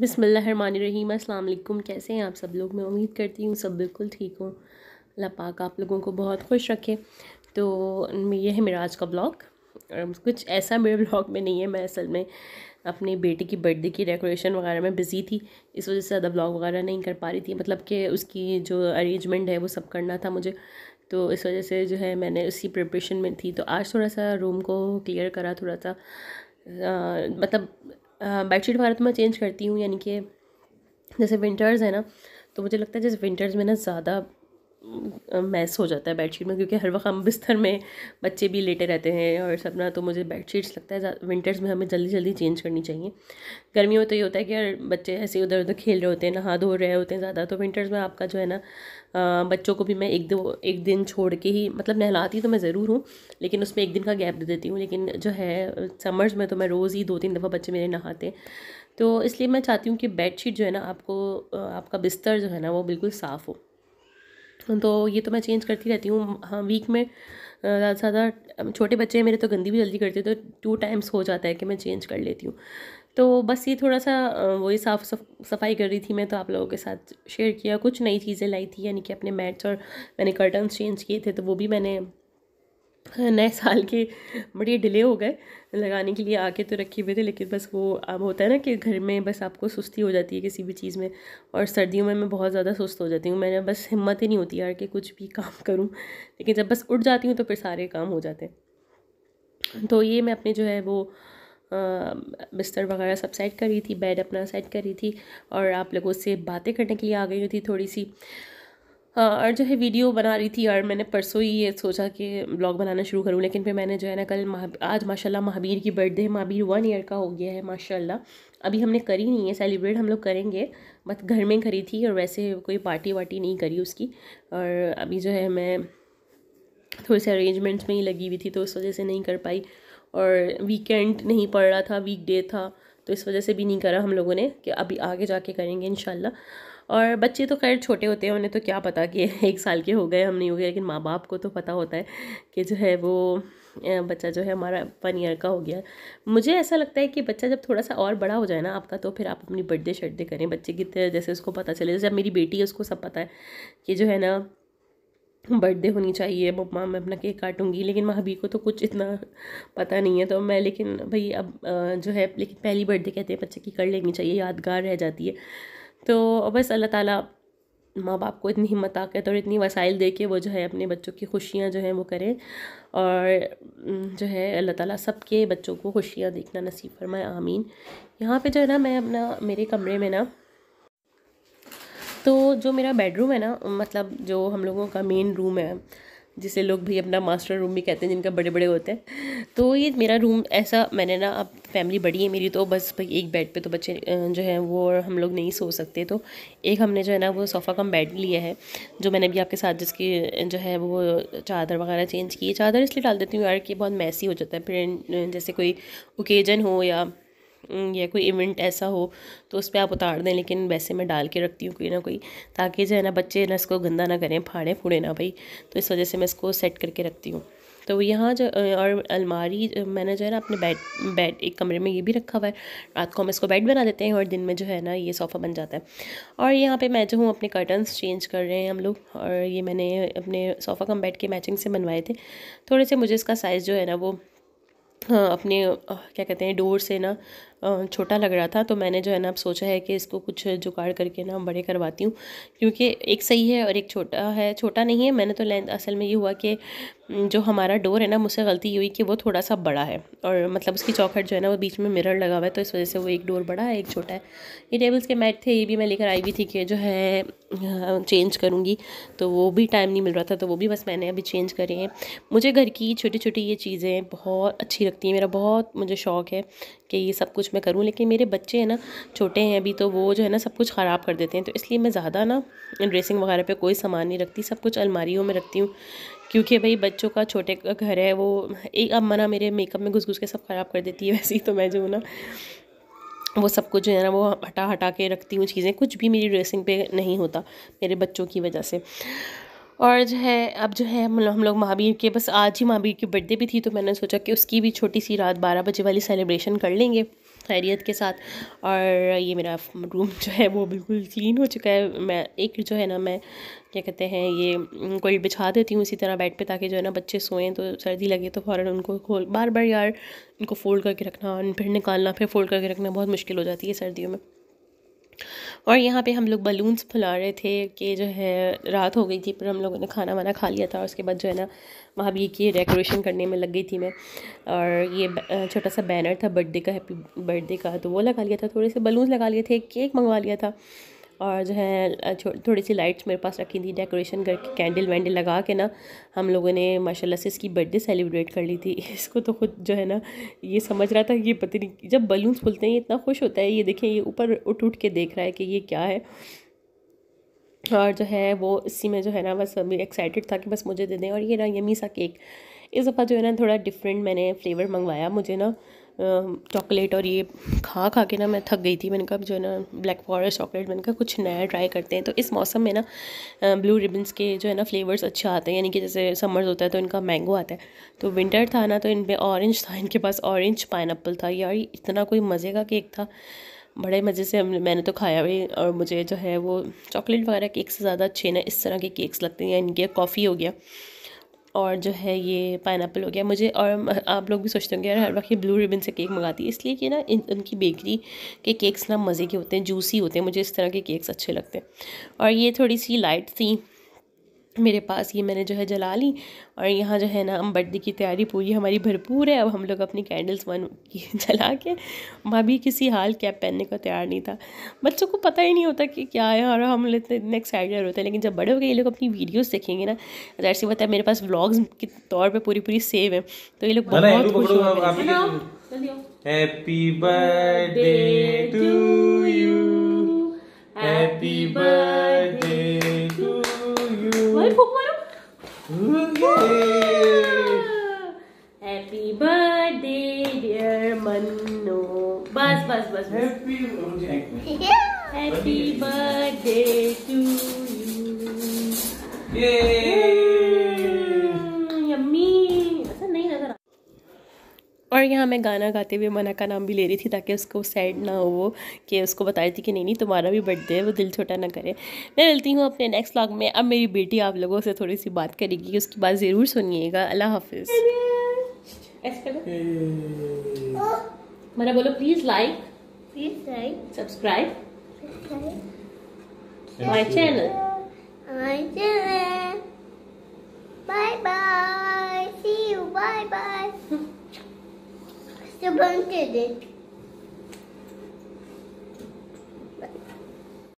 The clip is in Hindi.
बिसमीम अल्लाम कैसे हैं आप सब लोग मैं उम्मीद करती हूँ सब बिल्कुल ठीक हूँ अल्लाह पाक आप लोगों को बहुत खुश रखे तो यह है मेरा आज का ब्लॉग कुछ ऐसा मेरे ब्लॉग में नहीं है मैं असल में अपने बेटे की बर्थडे की डेकोरेशन वगैरह में बिज़ी थी इस वजह से ज़्यादा ब्लॉग वगैरह नहीं कर पा रही थी मतलब कि उसकी जो अरेंजमेंट है वो सब करना था मुझे तो इस वजह से जो है मैंने उसी प्रिपरेशन में थी तो आज थोड़ा सा रूम को क्लियर करा थोड़ा सा मतलब बेडशीट भारत में चेंज करती हूँ यानी कि जैसे विंटर्स है ना तो मुझे लगता है जैसे विंटर्स में ना ज़्यादा मैस हो जाता है बेडशीट में क्योंकि हर वक्त हम बिस्तर में बच्चे भी लेटे रहते हैं और सपना तो मुझे बेडशीट्स लगता है विंटर्स में हमें जल्दी जल्दी चेंज करनी चाहिए गर्मियों में तो ये होता है कि यार बच्चे ऐसे उधर उधर खेल रहे होते हैं नहा धो रहे होते हैं ज़्यादा तो विंटर्स में आपका जो है ना बच्चों को भी मैं एक दो एक दिन छोड़ के ही मतलब नहलाती तो मैं ज़रूर हूँ लेकिन उसमें एक दिन का गैप दे देती हूँ लेकिन जो है समर्स में तो मैं रोज़ ही दो तीन दफ़ा बच्चे मेरे नहाते तो इसलिए मैं चाहती हूँ कि बेडशीट जो है ना आपको आपका बिस्तर जो है ना वो बिल्कुल साफ़ हो तो ये तो मैं चेंज करती रहती हूँ हाँ वीक में ज़्यादा से ज़्यादा छोटे बच्चे हैं मेरे तो गंदी भी जल्दी करते हैं तो टू टाइम्स हो जाता है कि मैं चेंज कर लेती हूँ तो बस ये थोड़ा सा वही साफ सफाई कर रही थी मैं तो आप लोगों के साथ शेयर किया कुछ नई चीज़ें लाई थी यानी कि अपने मैट्स और मैंने कर्टन्स चेंज किए थे तो वो भी मैंने नए साल के बड़ी डिले हो गए लगाने के लिए आके तो रखे हुए थे लेकिन बस वो अब होता है ना कि घर में बस आपको सुस्ती हो जाती है किसी भी चीज़ में और सर्दियों में मैं बहुत ज़्यादा सुस्त हो जाती हूँ मैंने बस हिम्मत ही नहीं होती यार कि कुछ भी काम करूँ लेकिन जब बस उठ जाती हूँ तो फिर सारे काम हो जाते हैं तो ये मैं अपने जो है वो बिस्तर वगैरह सब सेट कर रही थी बेड अपना सेट कर रही थी और आप लोगों से बातें करने के लिए आ गई थी थोड़ी सी हाँ और जो है वीडियो बना रही थी और मैंने परसों ही ये सोचा कि ब्लॉग बनाना शुरू करूँ लेकिन फिर मैंने जो है ना कल महा आज माशाल्लाह महावीर की बर्थडे महावीर वन ईयर का हो गया है माशाल्लाह अभी हमने करी नहीं है सेलिब्रेट हम लोग करेंगे बस घर में करी थी और वैसे कोई पार्टी वार्टी नहीं करी उसकी और अभी जो है मैं थोड़े से अरेंजमेंट्स में ही लगी हुई थी तो उस वजह से नहीं कर पाई और वीकेंड नहीं पड़ रहा था वीकडे था तो इस वजह से भी नहीं करा हम लोगों ने कि अभी आगे जाके करेंगे इन और बच्चे तो खैर छोटे होते हैं उन्हें तो क्या पता कि एक साल के हो गए हम नहीं हो गए लेकिन माँ बाप को तो पता होता है कि जो है वो बच्चा जो है हमारा वन ईयर का हो गया मुझे ऐसा लगता है कि बच्चा जब थोड़ा सा और बड़ा हो जाए ना आपका तो फिर आप अपनी बर्थडे शर्थडे करें बच्चे की जैसे उसको पता चले जैसे मेरी बेटी है उसको सब पता है कि जो है ना बर्थडे होनी चाहिए मम्मा मैं अपना केक काटूंगी लेकिन महाबी को तो कुछ इतना पता नहीं है तो मैं लेकिन भाई अब जो है लेकिन पहली बर्थडे कहते हैं बच्चे की कर लेनी चाहिए यादगार रह जाती है तो बस अल्लाह ताला माँ बाप को इतनी हिम्मत ताकत और इतनी वसाइल दे के वो जो है अपने बच्चों की खुशियाँ जो हैं वो करें और जो है अल्लाह ताला सबके बच्चों को खुशियाँ देखना नसीब फरमाए आमीन यहाँ पे जो है ना मैं अपना मेरे कमरे में ना तो जो मेरा बेडरूम है ना मतलब जो हम लोगों का मेन रूम है जिसे लोग भी अपना मास्टर रूम भी कहते हैं जिनका बड़े बड़े होते हैं तो ये मेरा रूम ऐसा मैंने ना अब फैमिली बड़ी है मेरी तो बस भाई एक बेड पे तो बच्चे जो है वो हम लोग नहीं सो सकते तो एक हमने जो है ना वो सोफ़ा कम बेड लिया है जो मैंने भी आपके साथ जिसकी जो है वो चादर वगैरह चेंज की चादर इसलिए डाल देती हूँ यार कि बहुत मैसी हो जाता है फिर जैसे कोई ओकेजन हो या या कोई इवेंट ऐसा हो तो उस पर आप उतार दें लेकिन वैसे मैं डाल के रखती हूँ कोई ना कोई ताकि जो है ना बच्चे ना इसको गंदा ना करें फाड़े फूड़े ना भाई तो इस वजह से मैं इसको सेट करके रखती हूँ तो यहाँ जो और अलमारी मैंने जो है ना अपने बेड बेड एक कमरे में ये भी रखा हुआ है रात को हम इसको बेड बना देते हैं और दिन में जो है ना ये सोफ़ा बन जाता है और यहाँ पे मैं जो हूँ अपने कर्टन्स चेंज कर रहे हैं हम लोग और ये मैंने अपने सोफ़ा कम बेड के मैचिंग से बनवाए थे थोड़े से मुझे इसका साइज़ जो है ना वो अपने क्या कहते हैं डोर से ना छोटा लग रहा था तो मैंने जो है ना अब सोचा है कि इसको कुछ जुगाड़ करके ना बड़े करवाती हूँ क्योंकि एक सही है और एक छोटा है छोटा नहीं है मैंने तो लेंथ असल में ये हुआ कि जो हमारा डोर है ना मुझसे गलती ये हुई कि वो थोड़ा सा बड़ा है और मतलब उसकी चौखट जो है ना वो बीच में मिरर लगा हुआ है तो इस वजह से वो एक डोर बड़ा है एक छोटा है ये टेबल्स के मैट थे ये भी मैं लेकर आई हुई थी कि जो है चेंज करूँगी तो वो भी टाइम नहीं मिल रहा था तो वो भी बस मैंने अभी चेंज करे हैं मुझे घर की छोटी छोटी ये चीज़ें बहुत अच्छी लगती हैं मेरा बहुत मुझे शौक़ है कि ये सब कुछ मैं करूँ लेकिन मेरे बच्चे हैं ना छोटे हैं अभी तो वो जो है ना सब कुछ ख़राब कर देते हैं तो इसलिए मैं ज़्यादा ना ड्रेसिंग वगैरह पे कोई सामान नहीं रखती सब कुछ अलमारियों में रखती हूँ क्योंकि भाई बच्चों का छोटे का घर है वो एक अम्मा ना मेरे मेकअप में घुस घुस के सब ख़राब कर देती है वैसे ही तो मैं जो ना वो सब कुछ जो है ना वो हटा हटा के रखती हूँ चीज़ें कुछ भी मेरी ड्रेसिंग पे नहीं होता मेरे बच्चों की वजह से और जो है अब जो है हम लोग महावीर के बस आज ही महावीर की बर्थडे भी थी तो मैंने सोचा कि उसकी भी छोटी सी रात बारह बजे वाली सेलिब्रेशन कर लेंगे खैरियत के साथ और ये मेरा रूम जो है वो बिल्कुल क्लीन हो चुका है मैं एक जो है ना मैं क्या कहते हैं ये कोई बिछा देती हूँ इसी तरह बेड पे ताकि जो है ना बच्चे सोएं तो सर्दी लगे तो फ़ौर उनको खोल बार बार यार इनको फ़ोल्ड करके रखना फिर निकालना फिर फ़ोल्ड करके रखना बहुत मुश्किल हो जाती है सर्दियों में और यहाँ पे हम लोग बलून्स फुला रहे थे कि जो है रात हो गई थी पर हम लोगों ने खाना वाना खा लिया था और उसके बाद जो है ना भी की डेकोरेशन करने में लग गई थी मैं और ये छोटा सा बैनर था बर्थडे का हैप्पी बर्थडे का तो वो लगा लिया था थोड़े से बलून्स लगा लिए थे केक मंगवा लिया था और जो है थोड़ी सी लाइट्स मेरे पास रखी थी डेकोरेशन करके कैंडल वैंडल लगा के ना हम लोगों ने माशाल्लाह से इसकी बर्थडे सेलिब्रेट कर ली थी इसको तो खुद जो है ना ये समझ रहा था ये पता नहीं जब बलून्स खुलते हैं ये इतना खुश होता है ये देखें ये ऊपर उठ उठ के देख रहा है कि ये क्या है और जो है वो इसी में जो है ना बस अभी एक्साइटेड था कि बस मुझे दे दें और ये ना यमी सा केक इस दफ़ा जो है ना थोड़ा डिफरेंट मैंने फ्लेवर मंगवाया मुझे ना चॉकलेट और ये खा खा के ना मैं थक गई थी मैंने कहा जो है ना ब्लैक फॉरेस्ट चॉकलेट मैंने कहा कुछ नया ट्राई करते हैं तो इस मौसम में ना ब्लू रिबन्स के जो है ना फ्लेवर्स अच्छे आते हैं यानी कि जैसे समर्स होता है तो इनका मैंगो आता है तो विंटर था ना तो इन पर ऑरेंज था इनके पास ऑरेंज पाइन था यार इतना कोई मज़े का केक था बड़े मज़े से मैंने तो खाया भी और मुझे जो है वो चॉकलेट वगैरह केक से ज़्यादा अच्छे ना इस तरह के केक्स लगते हैं इनके कॉफ़ी हो गया और जो है ये पाइन हो गया मुझे और आप लोग भी सोचते होंगे यार हर वक्त ये ब्लू रिबन से केक मंगाती है इसलिए कि ना इन उनकी बेकरी के केक्स ना मज़े के होते हैं जूसी होते हैं मुझे इस तरह के केक्स अच्छे लगते हैं और ये थोड़ी सी लाइट थी मेरे पास ये मैंने जो है जला ली और यहाँ जो है ना हम बर्थडे की तैयारी पूरी हमारी भरपूर है अब हम लोग अपनी कैंडल्स वन की जला के भाभी किसी हाल कैप पहनने को तैयार नहीं था बच्चों को पता ही नहीं होता कि क्या है और हम लोग इतने इतने एक्साइटेड होते हैं लेकिन जब बड़े हो गए ये लोग अपनी वीडियोस देखेंगे ना तो जैसे सी बताया मेरे पास व्लॉग्स के तौर पर पूरी पूरी सेव है तो ये लोग बहुत तो हैप्पी बर्थडे डियर मन्नो बस बस बस happy happy birthday to you हाँ मैं गाना गाते हुए मना का नाम भी ले रही थी ताकि उसको सैड ना हो वो कि उसको बता रही थी कि नहीं नहीं तुम्हारा भी बर्थडे है वो दिल छोटा ना करे मैं मिलती हूँ अपने नेक्स्ट व्लॉग में अब मेरी बेटी आप लोगों से थोड़ी सी बात करेगी उसकी बात ज़रूर सुनिएगा अल्लाह हाफिज़ मना बोलो please like subscribe my channel My channel. it.